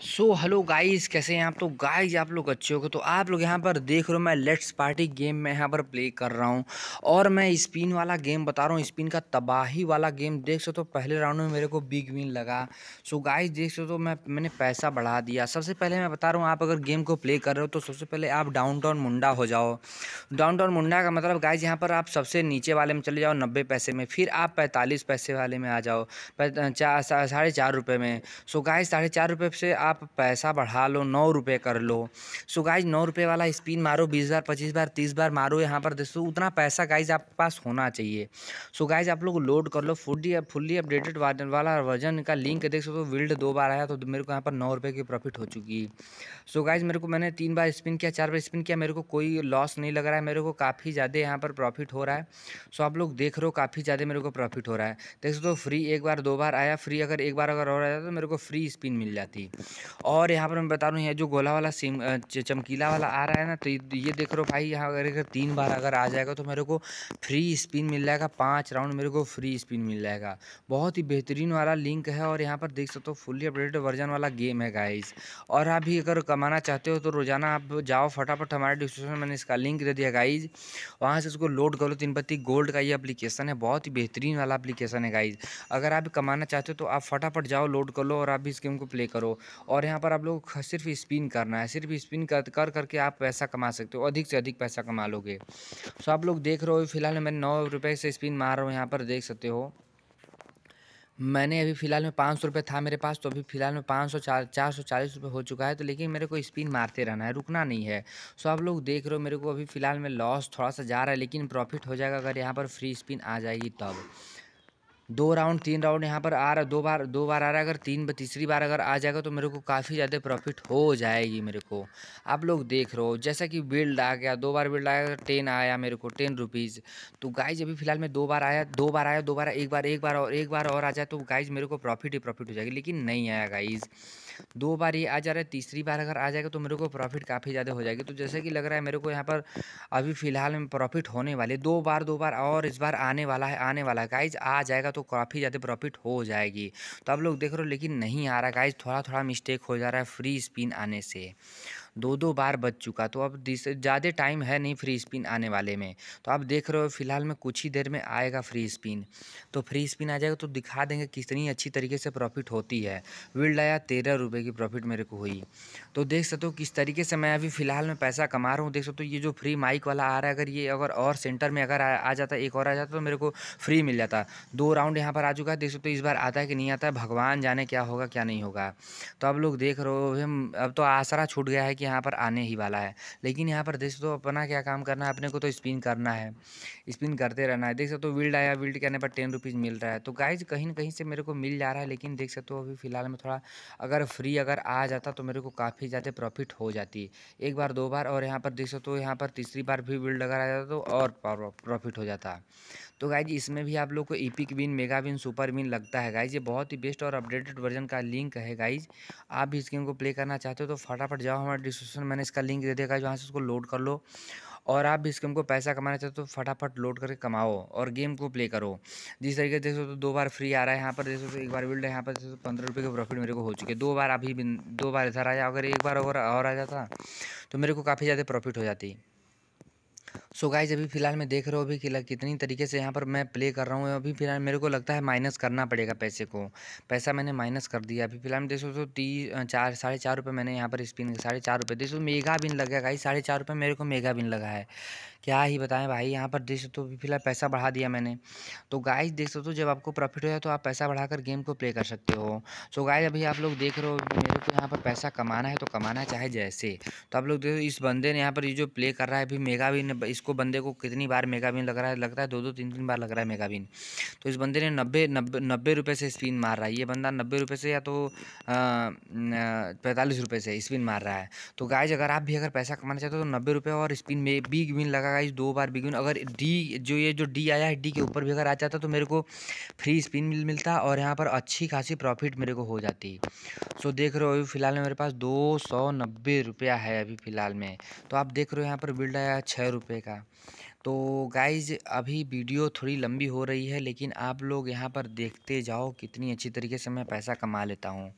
so hello guys कैसे हैं आप तो गाइस आप लोग अच्छे हो तो आप लोग यहाँ पर देख रहे हो मैं लेट्स पार्टी गेम में यहाँ पर प्ले कर रहा हूँ और मैं स्पिन वाला गेम बता रहा हूँ स्पिन का तबाही वाला गेम देख सकते हो तो पहले राउंड में मेरे को बिग विन लगा सो गाइस देख सकते हो तो मैं मैंने पैसा बढ़ा दिया सबसे पहले मैं बता रहा हूँ आप अगर गेम को प्ले कर रहे हो तो सबसे पहले आप डाउन टाउन मुंडा हो जाओ डाउन टाउन मुंडा का मतलब गाइज यहाँ पर आप सबसे नीचे वाले में चले जाओ नब्बे पैसे में फिर आप पैंतालीस पैसे वाले में आ जाओ साढ़े चार रुपये में सो गाइज साढ़े चार रुपये से आप पैसा बढ़ा लो नौ रुपये कर लो सो गाइज नौ रुपये वाला स्पिन मारो बीस बार पच्चीस बार तीस बार मारो यहाँ पर दोस्तों उतना पैसा गाइज आपके पास होना चाहिए सो गाइज आप लोग लोड कर लो फुल्ली फुल्ली अपडेटेड वाला वर्जन का लिंक देख सकते हो विल्ड दो बार आया तो मेरे को यहाँ पर नौ रुपये की प्रॉफिट हो चुकी है सो गाइज मेरे को मैंने तीन बार स्पिन किया चार बार स्पिन किया मेरे को कोई लॉस नहीं लग रहा है मेरे को काफ़ी ज़्यादा यहाँ पर प्रॉफिट हो रहा है सो आप लोग देख रहे हो काफ़ी ज़्यादा मेरे को प्रॉफिट हो रहा है देख सकते हो फ्री एक बार दो बार आया फ्री अगर एक बार अगर और आया तो मेरे को फ्री स्पिन मिल जाती और यहाँ पर मैं बता रहा हूँ ये जो गोला वाला सिम चमकीला वाला आ रहा है ना तो ये देख रहे हो भाई यहाँ अगर अगर तीन बार अगर आ जाएगा तो मेरे को फ्री स्पिन मिल जाएगा पाँच राउंड मेरे को फ्री स्पिन मिल जाएगा बहुत ही बेहतरीन वाला लिंक है और यहाँ पर देख सकते हो फुल्ली अपडेटेड वर्जन वाला गेम है गाइज़ और आप भी अगर कमाना चाहते हो तो रोज़ाना आप जाओ फटाफट हमारे डिस्क्रिप्शन मैंने इसका लिंक दे दिया गाइज वहाँ से उसको लोड करो तीन पत्ती गोल्ड का ये अप्लीकेशन है बहुत ही बेहतरीन वाला अप्लीकेशन है गाइज अगर आप कमाना चाहते हो तो आप फटाफट जाओ लोड कर लो और आप भी इस गेम को प्ले करो और यहाँ पर आप लोग सिर्फ स्पिन करना है सिर्फ स्पिन कर कर करके आप पैसा कमा सकते हो अधिक से अधिक पैसा कमा लोगे सो आप लोग देख रहे हो फिलहाल मैं नौ रुपये से स्पिन मार रहा हूँ यहाँ पर देख सकते हो मैंने अभी फ़िलहाल में पाँच सौ रुपये था मेरे पास तो अभी फ़िलहाल में पाँच सौ चार चार सौ चालीस रुपये हो चुका है तो लेकिन मेरे को स्पिन मारते रहना है रुकना नहीं है सो आप लोग देख रहे हो मेरे को अभी फ़िलहाल में लॉस थोड़ा सा जा रहा है लेकिन प्रॉफिट हो जाएगा अगर यहाँ पर फ्री स्पिन आ जाएगी तब दो राउंड तीन राउंड यहाँ पर आ रहा दो बार दो बार आ रहा है अगर तीन तीसरी बार अगर आ जाएगा तो मेरे को काफ़ी ज़्यादा प्रॉफिट हो जाएगी मेरे को आप लोग देख रहे हो जैसा कि बिल्ड आ गया दो बार बिल्ड आया टेन आया मेरे को टेन रुपीज़ तो गाइज अभी फिलहाल मैं दो बार आया दो बार आया दो बार एक बार एक बार और एक बार और आ जाए तो गाइज मेरे को प्रॉफिट ही प्रॉफिट हो जाएगी लेकिन नहीं आया गाइज़ दो बार ये आ जा रहा है तीसरी बार अगर आ जाएगा तो मेरे को प्रॉफिट काफ़ी ज़्यादा हो जाएगी तो जैसे कि लग रहा है मेरे को यहाँ पर अभी फ़िलहाल में प्रॉफिट होने वाली दो बार दो बार और इस बार आने वाला है आने वाला है गाइज आ जाएगा तो काफ़ी ज़्यादा प्रॉफिट हो जाएगी तो आप लोग देख रहे हो लेकिन नहीं आ रहा गाइज थोड़ा थोड़ा मिस्टेक हो जा रहा है फ्री स्पिन आने से दो दो बार बच चुका तो अब ज़्यादा टाइम है नहीं फ्री स्पिन आने वाले में तो आप देख रहे हो फिलहाल में कुछ ही देर में आएगा फ्री स्पिन तो फ्री स्पिन आ जाएगा तो दिखा देंगे कितनी अच्छी तरीके से प्रॉफिट होती है विल्ड आया तेरह रुपये की प्रॉफिट मेरे को हुई तो देख सकते हो किस तरीके से मैं अभी फ़िलहाल में पैसा कमा रहा हूँ देख सकते हो ये जो फ्री माइक वाला आ रहा है अगर ये अगर और सेंटर में अगर आ, आ जाता एक और आ जाता तो मेरे को फ्री मिल जाता दो राउंड यहाँ पर आ चुका है देख सकते हो इस बार आता है कि नहीं आता है भगवान जाने क्या होगा क्या नहीं होगा तो अब लोग देख रहे हो अब तो आसरा छूट गया है कि कि यहाँ पर आने ही वाला है लेकिन यहाँ पर देख सकते हो अपना क्या काम करना है अपने को तो स्पिन करना है स्पिन करते रहना है देख सकते हो विल्ड आया विल्ड के आने पर टेन रुपीज़ मिल रहा है तो गाइज कहीं ना कहीं से मेरे को मिल जा रहा है लेकिन देख सकते हो अभी फ़िलहाल में थोड़ा अगर फ्री अगर आ जाता तो मेरे को काफ़ी ज़्यादा प्रॉफिट हो जाती एक बार दो बार और यहाँ पर देख सकते हो यहाँ पर तीसरी बार भी विल्ड अगर आ जाता तो और प्रॉफिट हो जाता तो जी इसमें भी आप लोग को epic win mega win super win लगता है गाइज ये बहुत ही बेस्ट और अपडेटेड वर्जन का लिंक है गाइज आप भी इस गेम को प्ले करना चाहते हो तो फटाफट जाओ हमारे डिस्क्रिप्शन मैंने इसका लिंक दे देगा जहाँ से उसको लोड कर लो और आप भी इस गेम को पैसा कमाना चाहते हो तो फटाफट लोड करके कमाओ और गेम को प्ले करो जिस तरीके से देख सकते हो तो दो बार फ्री आ रहा है यहाँ पर देख सकते एक बार बिल्ड है यहाँ पर देख सकते पंद्रह रुपये के प्रॉफिट मेरे को हो चुके दो बार अभी भी दो बार इधर आया अगर एक बार और आ जाता तो मेरे को काफ़ी ज़्यादा प्रॉफिट हो जाती सो so गाइज अभी फिलहाल मैं देख रहा हूँ अभी कि कितनी तरीके से यहाँ पर मैं प्ले कर रहा हूँ अभी फिलहाल मेरे को लगता है माइनस करना पड़ेगा पैसे को पैसा मैंने माइनस कर दिया अभी फिलहाल देख तो तीन चार साढ़े चार रुपये मैंने यहाँ पर स्पिन साढ़े चार रुपये देख सो मेगा बिन गया गाइज साढ़े चार रुपये मेरे को मेगा बिन लगा है क्या ही बताएं भाई यहाँ पर देख सकते हो फिलहाल पैसा बढ़ा दिया मैंने तो गाइज देख सकते हो जब आपको प्रॉफिट हो जाए तो आप पैसा बढ़ाकर गेम को प्ले कर सकते हो सो गाइज अभी आप लोग देख रहे हो मेरे को यहाँ पर पैसा कमाना है तो कमाना चाहे जैसे तो आप लोग देखो इस बंदे ने यहाँ पर ये जो प्ले कर रहा है अभी मेगा बिन इसको बंदे को कितनी बार मेगाबिन लग रहा है लगता है दो दो तीन तीन बार लग रहा है मेगाबिन तो इस बंदे ने नब्बे नब्बे नब्बे रुपये से स्पिन मार रहा है ये बंदा नब्बे रुपये से या तो पैंतालीस रुपये से स्पिन मार रहा है तो गाइज अगर आप भी अगर पैसा कमाना चाहते हो तो नब्बे रुपये और स्पिन में बिग विन लगा गाइज दो बार बिग विन अगर डी जो ये जो डी आया है डी के ऊपर भी अगर आ जाता तो मेरे को फ्री स्पिन मिल मिलता और यहाँ पर अच्छी खासी प्रॉफिट मेरे को हो जाती सो देख रहे हो अभी फ़िलहाल में मेरे पास दो सौ नब्बे रुपया है अभी फ़िलहाल में तो आप देख रहे हो यहाँ पर बिल्ड आया छः रुपये का का तो गाइज अभी वीडियो थोड़ी लंबी हो रही है लेकिन आप लोग यहाँ पर देखते जाओ कितनी अच्छी तरीके से मैं पैसा कमा लेता हूँ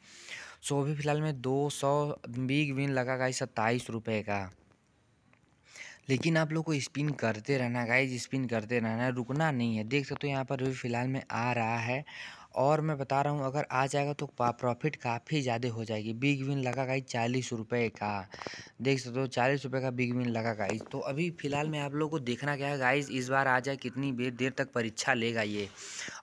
सो अभी फ़िलहाल में दो सौ बिग विन लगा गाइज सत्ताईस रुपये का लेकिन आप लोग को स्पिन करते रहना गाइज स्पिन करते रहना रुकना नहीं है देख सकते हो यहाँ पर अभी फ़िलहाल में आ रहा है और मैं बता रहा हूँ अगर आ जाएगा तो प्रॉफिट काफ़ी ज़्यादा हो जाएगी बिग विन लगा गाइज चालीस रुपये का देख सकते हो चालीस रुपये का बिग विन लगा गाइज तो अभी फ़िलहाल मैं आप लोगों को देखना क्या है गाइज इस बार आ जाए कितनी देर तक परीक्षा लेगा ये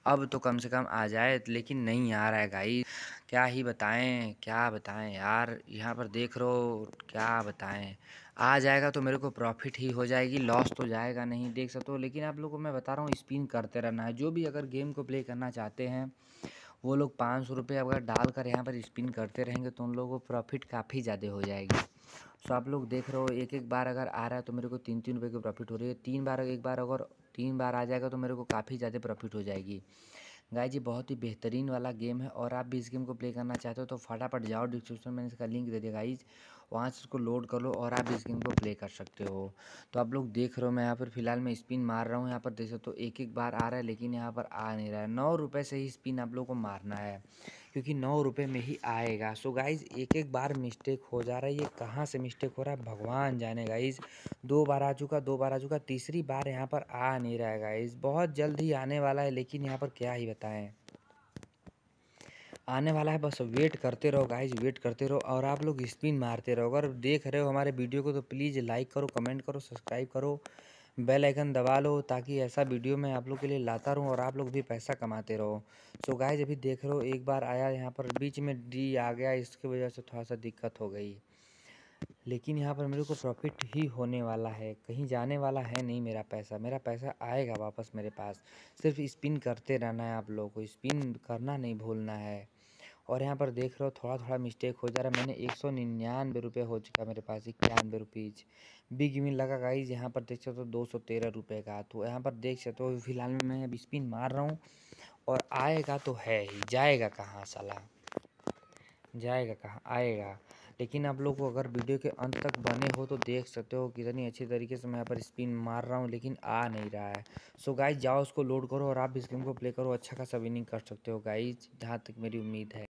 अब तो कम से कम आ जाए लेकिन नहीं आ रहा है गाइज क्या ही बताएँ क्या बताएँ यार यहाँ पर देख रहे हो क्या बताएँ आ जाएगा तो मेरे को प्रॉफिट ही हो जाएगी लॉस तो जाएगा नहीं देख सकते हो लेकिन आप लोगों को मैं बता रहा हूँ स्पिन करते रहना है जो भी अगर गेम को प्ले करना चाहते हैं वो लोग पाँच सौ रुपये अगर डाल कर यहाँ पर स्पिन करते रहेंगे तो उन लोगों को प्रॉफिट काफ़ी ज़्यादा हो जाएगी सो तो आप लोग देख रहे हो एक एक बार अगर आ रहा है तो मेरे को तीन तीन रुपये की प्रॉफिट हो रही है तीन बार एक बार अगर तीन बार आ जाएगा तो मेरे को काफ़ी ज़्यादा प्रॉफिट हो जाएगी गाय जी बहुत ही बेहतरीन वाला गेम है और आप भी इस गेम को प्ले करना चाहते हो तो फटाफट जाओ डिस्क्रिप्शन में इसका लिंक दे देगा गाइज वहाँ से उसको लोड कर लो और आप इस गेम को प्ले कर सकते हो तो आप लोग देख रहे हो मैं यहाँ पर फिलहाल मैं स्पिन मार रहा हूँ यहाँ पर देख सकते हो तो एक एक बार आ रहा है लेकिन यहाँ पर आ नहीं रहा है नौ रुपये से ही स्पिन आप लोग को मारना है क्योंकि नौ रुपये में ही आएगा सो गाइज़ एक एक बार मिस्टेक हो जा रहा है ये कहाँ से मिस्टेक हो रहा है भगवान जाने गाइज़ दो बार आ चुका दो बार आ चुका तीसरी बार यहाँ पर आ नहीं रहा है गाइज़ बहुत जल्द ही आने वाला है लेकिन यहाँ पर क्या ही बताएँ आने वाला है बस वेट करते रहो गाइज वेट करते रहो और आप लोग स्पिन मारते रहो अगर देख रहे हो हमारे वीडियो को तो प्लीज़ लाइक करो कमेंट करो सब्सक्राइब करो बेल आइकन दबा लो ताकि ऐसा वीडियो मैं आप लोग के लिए लाता रहूं और आप लोग भी पैसा कमाते रहो सो गाइज अभी देख रहे हो एक बार आया यहाँ पर बीच में डी आ गया इसकी वजह से थोड़ा सा दिक्कत हो गई लेकिन यहाँ पर मेरे को प्रॉफिट ही होने वाला है कहीं जाने वाला है नहीं मेरा पैसा मेरा पैसा आएगा वापस मेरे पास सिर्फ स्पिन करते रहना है आप लोगों को स्पिन करना नहीं भूलना है और यहाँ पर देख रहे हो थोड़ा थोड़ा मिस्टेक हो जा रहा है मैंने एक सौ निन्यानवे रुपये हो चुका मेरे पास इक्यानवे रुपीज़ बिग विन लगा गाइज यहाँ पर देख सकते हो दो सौ तेरह रुपये का तो यहाँ पर देख सकते हो फिलहाल में मैं अब स्पिन मार रहा हूँ और आएगा तो है ही जाएगा कहाँ सलाह जाएगा कहाँ आएगा लेकिन आप लोग को अगर वीडियो के अंत तक बने हो तो देख सकते हो कितनी अच्छी तरीके से मैं यहाँ पर स्पिन मार रहा हूँ लेकिन आ नहीं रहा है सो गाइज जाओ उसको लोड करो और आप इस गेम को प्ले करो अच्छा खासा विनिंग कर सकते हो गाइज जहाँ तक मेरी उम्मीद है